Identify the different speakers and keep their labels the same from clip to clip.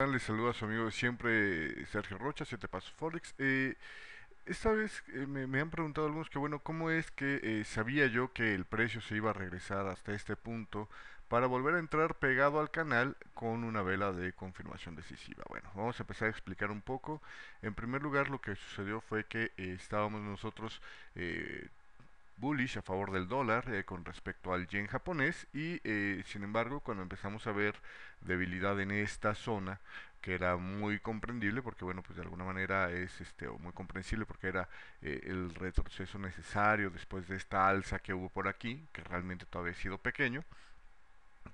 Speaker 1: Les saluda a su amigo siempre Sergio Rocha, 7 Pasos Forex. Eh, esta vez eh, me, han preguntado algunos que, bueno, ¿cómo es que eh, sabía yo que el precio se iba a regresar hasta este punto para volver a entrar pegado al canal con una vela de confirmación decisiva? Bueno, vamos a empezar a explicar un poco. En primer lugar, lo que sucedió fue que estábamos nosotros bullish a favor del dólar eh, con respecto al yen japonés y eh, sin embargo cuando empezamos a ver debilidad en esta zona que era muy comprendible porque bueno pues de alguna manera es este o muy comprensible porque era eh, el retroceso necesario después de esta alza que hubo por aquí que realmente todavía ha sido pequeño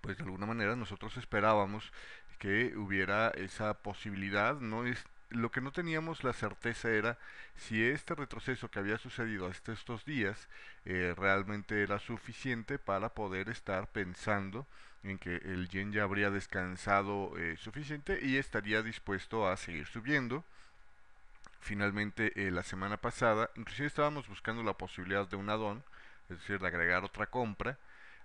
Speaker 1: pues de alguna manera nosotros esperábamos que hubiera esa posibilidad no es lo que no teníamos la certeza era si este retroceso que había sucedido hasta estos días eh, realmente era suficiente para poder estar pensando en que el yen ya habría descansado eh, suficiente y estaría dispuesto a seguir subiendo. Finalmente, eh, la semana pasada, inclusive estábamos buscando la posibilidad de un add es decir, de agregar otra compra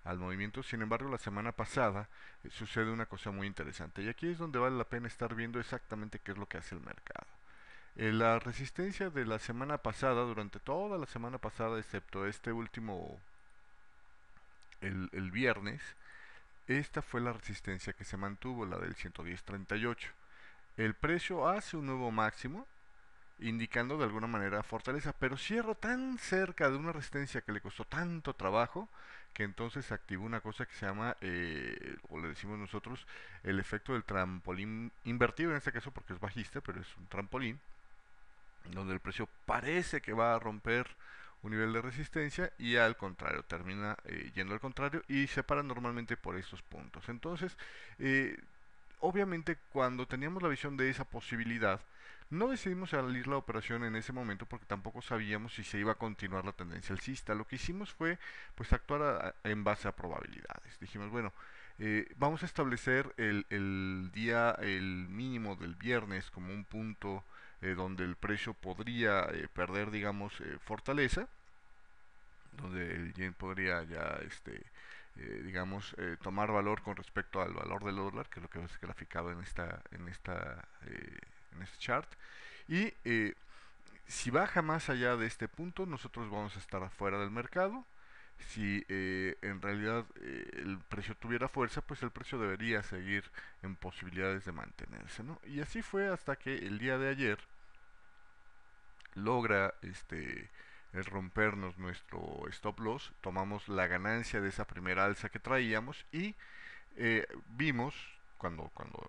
Speaker 1: al movimiento. Sin embargo, la semana pasada eh, sucede una cosa muy interesante y aquí es donde vale la pena estar viendo exactamente qué es lo que hace el mercado. Eh, la resistencia de la semana pasada, durante toda la semana pasada, excepto este último, el, el viernes, esta fue la resistencia que se mantuvo, la del 110.38. El precio hace un nuevo máximo, indicando de alguna manera fortaleza, pero cierro tan cerca de una resistencia que le costó tanto trabajo que entonces activó una cosa que se llama, eh, o le decimos nosotros, el efecto del trampolín invertido en este caso porque es bajista, pero es un trampolín, donde el precio parece que va a romper un nivel de resistencia y al contrario, termina eh, yendo al contrario y se para normalmente por estos puntos. Entonces, eh, obviamente cuando teníamos la visión de esa posibilidad, no decidimos salir la operación en ese momento porque tampoco sabíamos si se iba a continuar la tendencia alcista. Lo que hicimos fue pues actuar en base a probabilidades. Dijimos, bueno, eh, vamos a establecer el, día, el mínimo del viernes como un punto eh, donde el precio podría eh, perder, digamos, fortaleza. Donde el yen podría ya, este, digamos, tomar valor con respecto al valor del dólar, que es lo que se graficado en esta... En esta en este chart. Y eh, si baja más allá de este punto, nosotros vamos a estar afuera del mercado. Si eh, en realidad eh, el precio tuviera fuerza, pues el precio debería seguir en posibilidades de mantenerse. Y así fue hasta que el día de ayer logra este rompernos nuestro stop loss, tomamos la ganancia de esa primera alza que traíamos y vimos cuando, cuando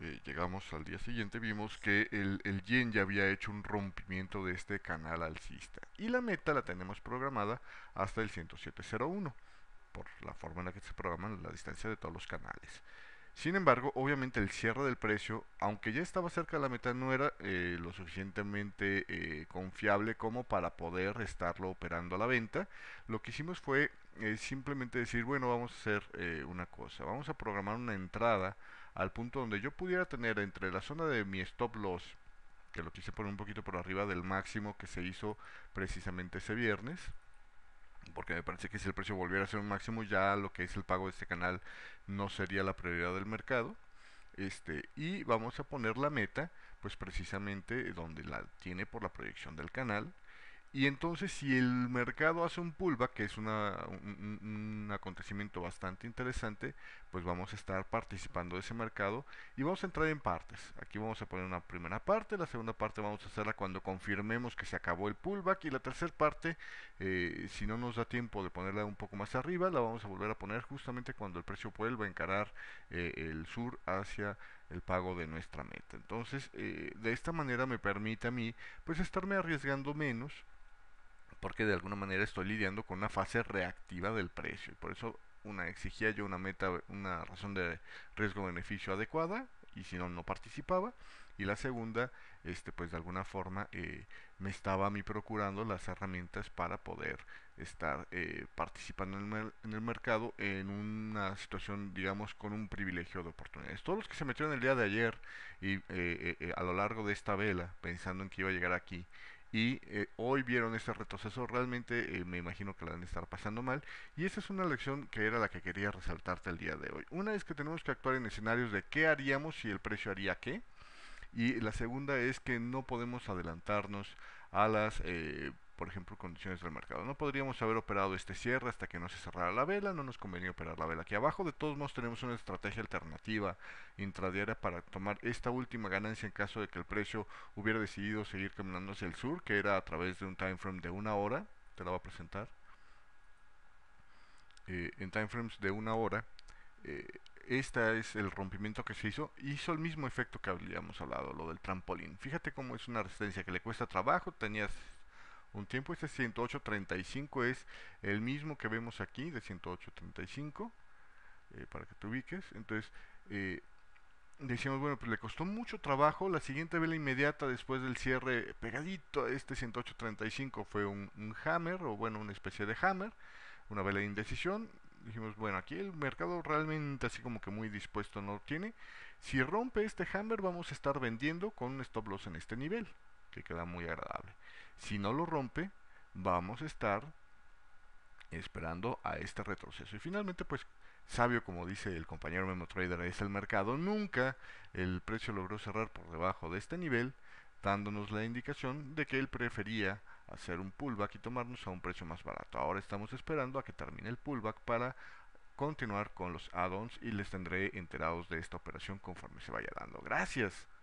Speaker 1: eh, llegamos al día siguiente, vimos que el, yen ya había hecho un rompimiento de este canal alcista. Y la meta la tenemos programada hasta el 107.01, por la forma en la que se programan la distancia de todos los canales. Sin embargo, obviamente el cierre del precio, aunque ya estaba cerca de la meta, no era eh, lo suficientemente eh, confiable como para poder estarlo operando a la venta. Lo que hicimos fue simplemente decir, bueno, vamos a hacer una cosa, vamos a programar una entrada al punto donde yo pudiera tener entre la zona de mi stop loss, que lo quise poner un poquito por arriba del máximo que se hizo precisamente ese viernes, porque me parece que si el precio volviera a ser un máximo ya lo que es el pago de este canal no sería la prioridad del mercado. Este, y vamos a poner la meta pues precisamente donde la tiene por la proyección del canal y entonces si el mercado hace un pullback, que es un, acontecimiento bastante interesante, pues vamos a estar participando de ese mercado y vamos a entrar en partes. Aquí vamos a poner una primera parte, la segunda parte vamos a hacerla cuando confirmemos que se acabó el pullback y la tercera parte, eh, si no nos da tiempo de ponerla un poco más arriba, la vamos a volver a poner justamente cuando el precio vuelva a encarar eh, el sur hacia el pago de nuestra meta. Entonces, eh, de esta manera me permite a mí pues estarme arriesgando menos porque de alguna manera estoy lidiando con una fase reactiva del precio. Y por eso una exigía yo una meta, una razón de riesgo-beneficio adecuada y si no, no participaba. Y la segunda, este, pues de alguna forma eh, me estaba a mí procurando las herramientas para poder estar eh, participando en el, mercado en una situación, digamos, con un privilegio de oportunidades. Todos los que se metieron el día de ayer y eh, a lo largo de esta vela, pensando en que iba a llegar aquí y eh, hoy vieron este retroceso, realmente eh, me imagino que la van a estar pasando mal y esa es una lección que era la que quería resaltarte el día de hoy. Una es que tenemos que actuar en escenarios de qué haríamos si el precio haría qué y la segunda es que no podemos adelantarnos a las eh, por ejemplo, condiciones del mercado. No podríamos haber operado este cierre hasta que no se cerrara la vela, no nos convenía operar la vela aquí abajo. De todos modos, tenemos una estrategia alternativa intradiaria para tomar esta última ganancia en caso de que el precio hubiera decidido seguir caminando hacia el sur, que era a través de un time frame de una hora. Te la voy a presentar. Eh, en time frames de una hora. Eh, esta este es el rompimiento que se hizo. Hizo el mismo efecto que habíamos hablado, lo del trampolín. Fíjate cómo es una resistencia que le cuesta trabajo. Tenías un tiempo. Este 108.35 es el mismo que vemos aquí de 108.35 eh, para que te ubiques. Entonces decimos eh, decíamos, bueno, pues le costó mucho trabajo. La siguiente vela inmediata después del cierre pegadito a este 108.35 fue un, hammer o bueno, una especie de hammer, una vela de indecisión dijimos, bueno, aquí el mercado realmente así como que muy dispuesto no tiene. Si rompe este hammer vamos a estar vendiendo con un stop loss en este nivel, que queda muy agradable. Si no lo rompe, vamos a estar esperando a este retroceso. Y finalmente, pues, sabio, como dice el compañero Memo es el mercado. Nunca el precio logró cerrar por debajo de este nivel, dándonos la indicación de que él prefería hacer un pullback y tomarnos a un precio más barato. Ahora estamos esperando a que termine el pullback para continuar con los add-ons y les tendré enterados de esta operación conforme se vaya dando. Gracias.